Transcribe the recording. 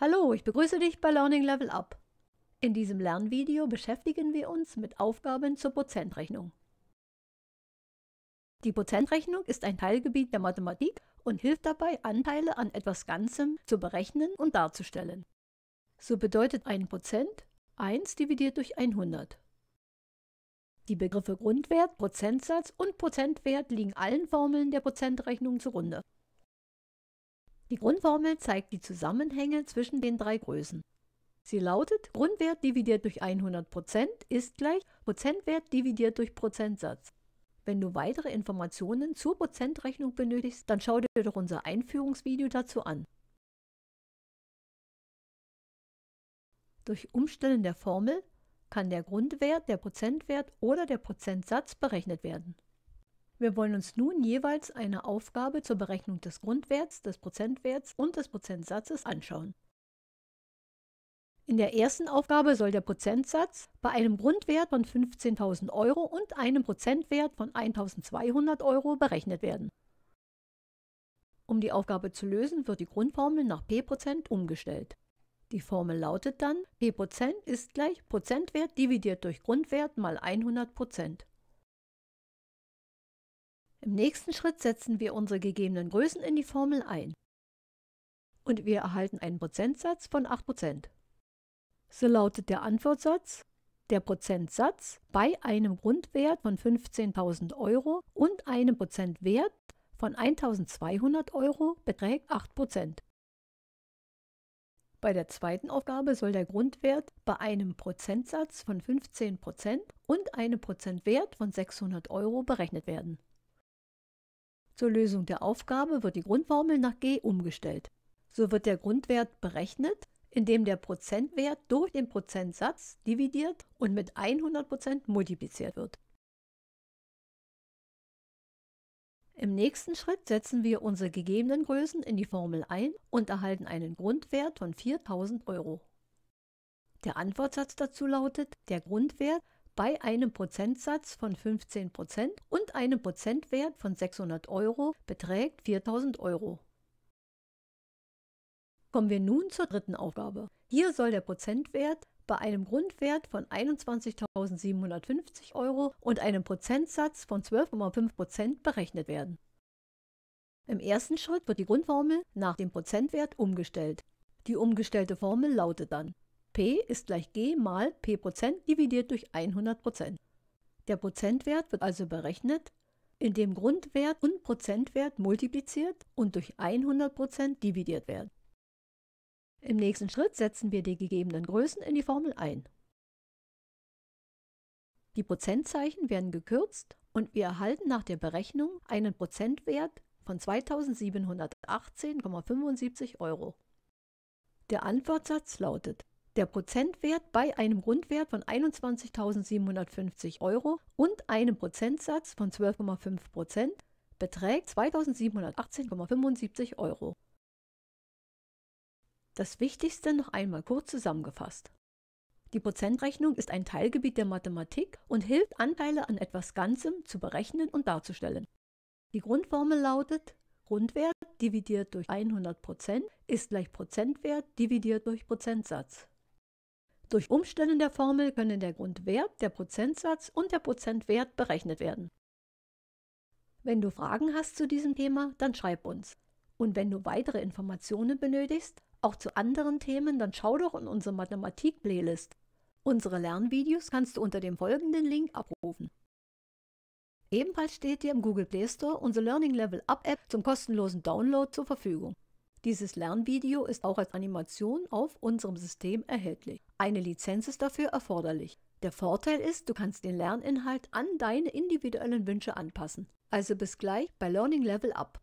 Hallo, ich begrüße dich bei Learning Level Up. In diesem Lernvideo beschäftigen wir uns mit Aufgaben zur Prozentrechnung. Die Prozentrechnung ist ein Teilgebiet der Mathematik und hilft dabei, Anteile an etwas Ganzem zu berechnen und darzustellen. So bedeutet ein Prozent 1 dividiert durch 100 die Begriffe Grundwert, Prozentsatz und Prozentwert liegen allen Formeln der Prozentrechnung zugrunde. Die Grundformel zeigt die Zusammenhänge zwischen den drei Größen. Sie lautet Grundwert dividiert durch 100% ist gleich Prozentwert dividiert durch Prozentsatz. Wenn du weitere Informationen zur Prozentrechnung benötigst, dann schau dir doch unser Einführungsvideo dazu an. Durch Umstellen der Formel kann der Grundwert, der Prozentwert oder der Prozentsatz berechnet werden. Wir wollen uns nun jeweils eine Aufgabe zur Berechnung des Grundwerts, des Prozentwerts und des Prozentsatzes anschauen. In der ersten Aufgabe soll der Prozentsatz bei einem Grundwert von 15.000 Euro und einem Prozentwert von 1.200 Euro berechnet werden. Um die Aufgabe zu lösen, wird die Grundformel nach p% umgestellt. Die Formel lautet dann P Prozent ist gleich Prozentwert dividiert durch Grundwert mal 100 Prozent. Im nächsten Schritt setzen wir unsere gegebenen Größen in die Formel ein. Und wir erhalten einen Prozentsatz von 8%. So lautet der Antwortsatz, der Prozentsatz bei einem Grundwert von 15.000 Euro und einem Prozentwert von 1.200 Euro beträgt 8%. Bei der zweiten Aufgabe soll der Grundwert bei einem Prozentsatz von 15% und einem Prozentwert von 600 Euro berechnet werden. Zur Lösung der Aufgabe wird die Grundformel nach g umgestellt. So wird der Grundwert berechnet, indem der Prozentwert durch den Prozentsatz dividiert und mit 100% multipliziert wird. Im nächsten Schritt setzen wir unsere gegebenen Größen in die Formel ein und erhalten einen Grundwert von 4000 Euro. Der Antwortsatz dazu lautet, der Grundwert bei einem Prozentsatz von 15% und einem Prozentwert von 600 Euro beträgt 4000 Euro. Kommen wir nun zur dritten Aufgabe. Hier soll der Prozentwert bei einem Grundwert von 21.750 Euro und einem Prozentsatz von 12,5 Prozent berechnet werden. Im ersten Schritt wird die Grundformel nach dem Prozentwert umgestellt. Die umgestellte Formel lautet dann P ist gleich G mal P Prozent dividiert durch 100 Prozent. Der Prozentwert wird also berechnet, indem Grundwert und Prozentwert multipliziert und durch 100 Prozent dividiert werden. Im nächsten Schritt setzen wir die gegebenen Größen in die Formel ein. Die Prozentzeichen werden gekürzt und wir erhalten nach der Berechnung einen Prozentwert von 2718,75 Euro. Der Antwortsatz lautet, der Prozentwert bei einem Grundwert von 21.750 Euro und einem Prozentsatz von 12,5 Prozent beträgt 2.718,75 Euro. Das Wichtigste noch einmal kurz zusammengefasst. Die Prozentrechnung ist ein Teilgebiet der Mathematik und hilft, Anteile an etwas Ganzem zu berechnen und darzustellen. Die Grundformel lautet Grundwert dividiert durch 100% ist gleich Prozentwert dividiert durch Prozentsatz. Durch Umstellen der Formel können der Grundwert, der Prozentsatz und der Prozentwert berechnet werden. Wenn du Fragen hast zu diesem Thema, dann schreib uns. Und wenn du weitere Informationen benötigst, auch zu anderen Themen, dann schau doch in unsere Mathematik-Playlist. Unsere Lernvideos kannst du unter dem folgenden Link abrufen. Ebenfalls steht dir im Google Play Store unsere Learning Level Up App zum kostenlosen Download zur Verfügung. Dieses Lernvideo ist auch als Animation auf unserem System erhältlich. Eine Lizenz ist dafür erforderlich. Der Vorteil ist, du kannst den Lerninhalt an deine individuellen Wünsche anpassen. Also bis gleich bei Learning Level Up.